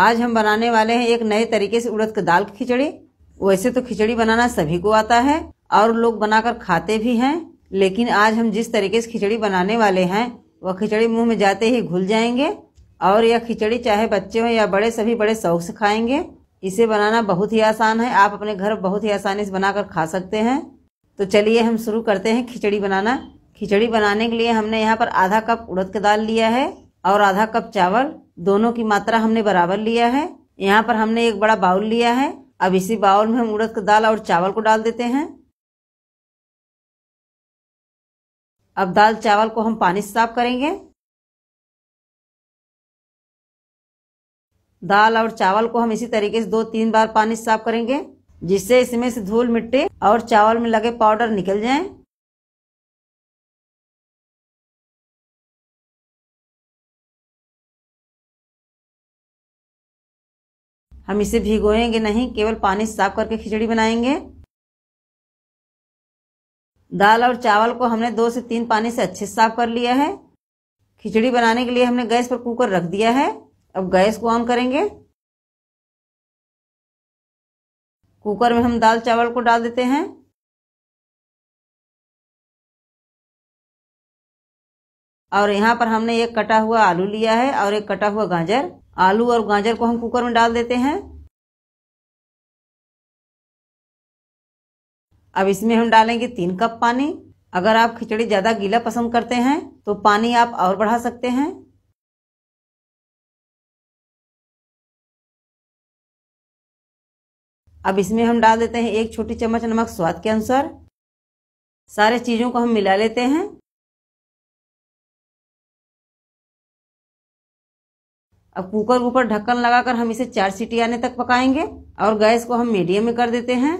आज हम बनाने वाले हैं एक नए तरीके से उड़द की दाल की खिचड़ी वैसे तो खिचड़ी बनाना सभी को आता है और लोग बनाकर खाते भी हैं लेकिन आज हम जिस तरीके से खिचड़ी बनाने वाले हैं वह खिचड़ी मुंह में जाते ही घुल जाएंगे और यह खिचड़ी चाहे बच्चे हो या बड़े सभी बड़े शौक से खाएंगे इसे बनाना बहुत ही आसान है आप अपने घर बहुत ही आसानी से बनाकर खा सकते हैं तो चलिए हम शुरू करते हैं खिचड़ी बनाना खिचड़ी बनाने के लिए हमने यहाँ पर आधा कप उड़द की दाल लिया है और आधा कप चावल दोनों की मात्रा हमने बराबर लिया है यहाँ पर हमने एक बड़ा बाउल लिया है अब इसी बाउल में हम उड़द की दाल और चावल को डाल देते हैं अब दाल चावल को हम पानी से साफ करेंगे दाल और चावल को हम इसी तरीके से दो तीन बार पानी से साफ करेंगे जिससे इसमें से धूल मिट्टी और चावल में लगे पाउडर निकल जाएं। हम इसे भिगोएंगे नहीं केवल पानी साफ करके खिचड़ी बनाएंगे दाल और चावल को हमने दो से तीन पानी से अच्छे से साफ कर लिया है खिचड़ी बनाने के लिए हमने गैस पर कुकर रख दिया है अब गैस को ऑन करेंगे कुकर में हम दाल चावल को डाल देते हैं और यहाँ पर हमने एक कटा हुआ आलू लिया है और एक कटा हुआ गाजर आलू और गाजर को हम कुकर में डाल देते हैं अब इसमें हम डालेंगे तीन कप पानी अगर आप खिचड़ी ज़्यादा गीला पसंद करते हैं तो पानी आप और बढ़ा सकते हैं अब इसमें हम डाल देते हैं एक छोटी चम्मच नमक स्वाद के अनुसार सारे चीज़ों को हम मिला लेते हैं अब कुकर ऊपर ढक्कन लगाकर हम इसे चार सीटी आने तक पकाएंगे और गैस को हम मीडियम में कर देते हैं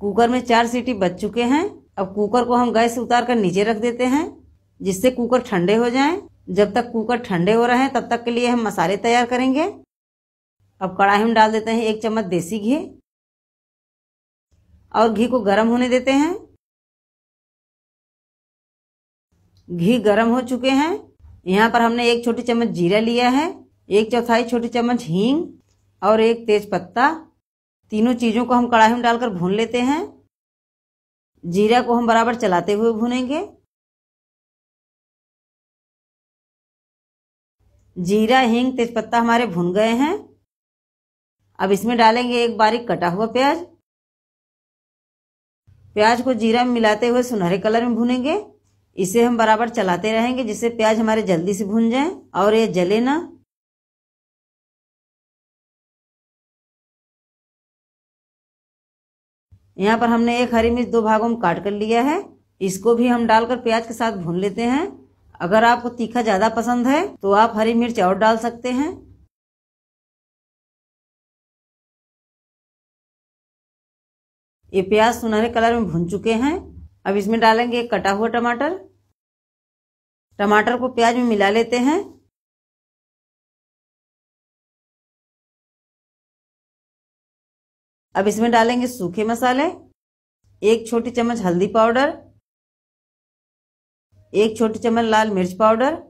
कुकर में चार सीटी बच चुके हैं अब कुकर को हम गैस उतार कर नीचे रख देते हैं जिससे कुकर ठंडे हो जाएं। जब तक कुकर ठंडे हो रहे हैं तब तक के लिए हम मसाले तैयार करेंगे अब कड़ाही में डाल देते हैं एक चम्मच देसी घी और घी को गर्म होने देते हैं घी गर्म हो चुके हैं यहाँ पर हमने एक छोटी चम्मच जीरा लिया है एक चौथाई छोटी चम्मच हींग और एक तेज पत्ता तीनों चीज़ों को हम कढ़ाई में डालकर भून लेते हैं जीरा को हम बराबर चलाते हुए भूनेंगे जीरा हींग तेज पत्ता हमारे भुन गए हैं अब इसमें डालेंगे एक बारीक कटा हुआ प्याज प्याज को जीरा में मिलाते हुए सुनहरे कलर में भुनेंगे इसे हम बराबर चलाते रहेंगे जिससे प्याज हमारे जल्दी से भून जाए और ये जले ना यहाँ पर हमने एक हरी मिर्च दो भागों में काट कर लिया है इसको भी हम डालकर प्याज के साथ भून लेते हैं अगर आपको तीखा ज़्यादा पसंद है तो आप हरी मिर्च और डाल सकते हैं ये प्याज सुनहरे कलर में भून चुके हैं अब इसमें डालेंगे एक कटा हुआ टमाटर टमाटर को प्याज में मिला लेते हैं अब इसमें डालेंगे सूखे मसाले एक छोटी चम्मच हल्दी पाउडर एक छोटी चम्मच लाल मिर्च पाउडर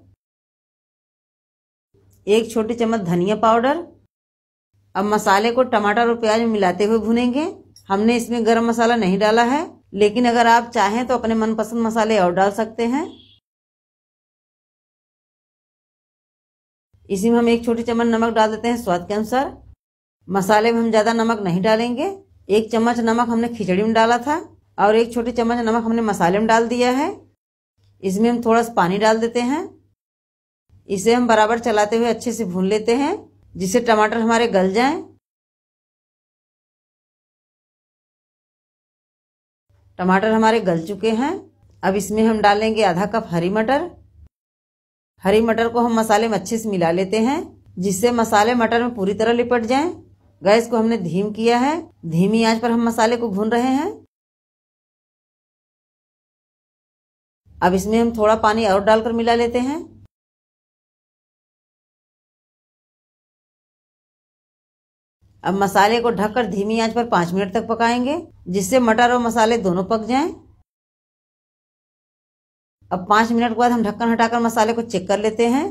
एक छोटी चम्मच धनिया पाउडर अब मसाले को टमाटर और प्याज में मिलाते हुए भुनेंगे हमने इसमें गरम मसाला नहीं डाला है लेकिन अगर आप चाहें तो अपने मनपसंद मसाले और डाल सकते हैं इसी में हम एक छोटी चम्मच नमक डाल देते हैं स्वाद के अनुसार मसाले में हम ज़्यादा नमक नहीं डालेंगे एक चम्मच नमक हमने खिचड़ी में डाला था और एक छोटी चम्मच नमक हमने मसाले में डाल दिया है इसमें हम थोड़ा सा पानी डाल देते हैं इसे हम बराबर चलाते हुए अच्छे से भून लेते हैं जिससे टमाटर हमारे गल जाएं टमाटर हमारे गल चुके हैं अब इसमें हम डालेंगे आधा कप हरी मटर हरी मटर को हम मसाले में अच्छे से मिला लेते हैं जिससे मसाले मटर में पूरी तरह लिपट जाएं। गैस को हमने धीम किया है धीमी आंच पर हम मसाले को भून रहे हैं अब इसमें हम थोड़ा पानी और डालकर मिला लेते हैं अब मसाले को ढककर धीमी आंच पर पांच मिनट तक पकाएंगे जिससे मटर और मसाले दोनों पक जाएं। अब पांच मिनट के बाद हम ढक्कन हटाकर मसाले को चेक कर लेते हैं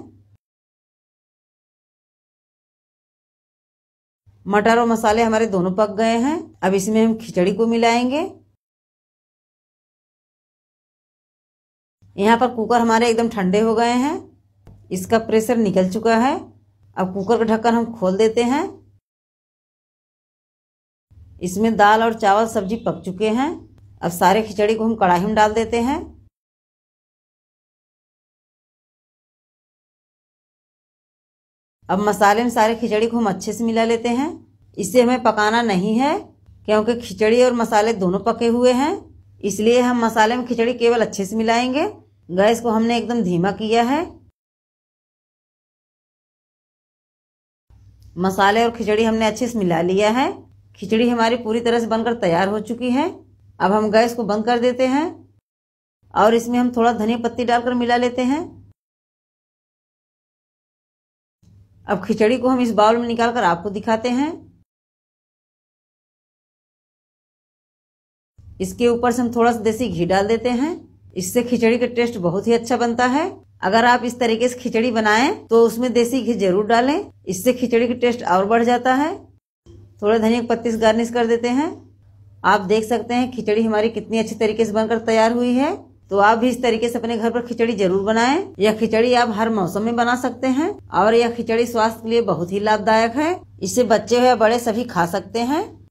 मटर और मसाले हमारे दोनों पक गए हैं अब इसमें हम खिचड़ी को मिलाएंगे यहाँ पर कुकर हमारे एकदम ठंडे हो गए हैं इसका प्रेशर निकल चुका है अब कुकर का ढक्कन हम खोल देते हैं इसमें दाल और चावल सब्जी पक चुके हैं अब सारे खिचड़ी को हम कढ़ाई में डाल देते हैं अब मसाले में सारे खिचड़ी को हम अच्छे से मिला लेते हैं इसे हमें पकाना नहीं है क्योंकि खिचड़ी और मसाले दोनों पके हुए हैं इसलिए हम मसाले में खिचड़ी केवल अच्छे से मिलाएंगे गैस को हमने एकदम धीमा किया है मसाले और खिचड़ी हमने अच्छे से मिला लिया है खिचड़ी हमारी पूरी तरह से बनकर तैयार हो चुकी है अब हम गैस को बंद कर देते हैं और इसमें हम थोड़ा धनिया पत्ती डालकर मिला लेते हैं अब खिचड़ी को हम इस बाउल में निकालकर आपको दिखाते हैं इसके ऊपर से हम थोड़ा सा देसी घी डाल देते हैं इससे खिचड़ी का टेस्ट बहुत ही अच्छा बनता है अगर आप इस तरीके से खिचड़ी बनाएं तो उसमें देसी घी जरूर डालें इससे खिचड़ी का टेस्ट और बढ़ जाता है थोड़ा धनिया की पत्ती से गार्निश कर देते हैं आप देख सकते हैं खिचड़ी हमारी कितनी अच्छी तरीके से बनकर तैयार हुई है तो आप भी इस तरीके से अपने घर पर खिचड़ी जरूर बनाएं यह खिचड़ी आप हर मौसम में बना सकते हैं और यह खिचड़ी स्वास्थ्य के लिए बहुत ही लाभदायक है इसे बच्चे या बड़े सभी खा सकते हैं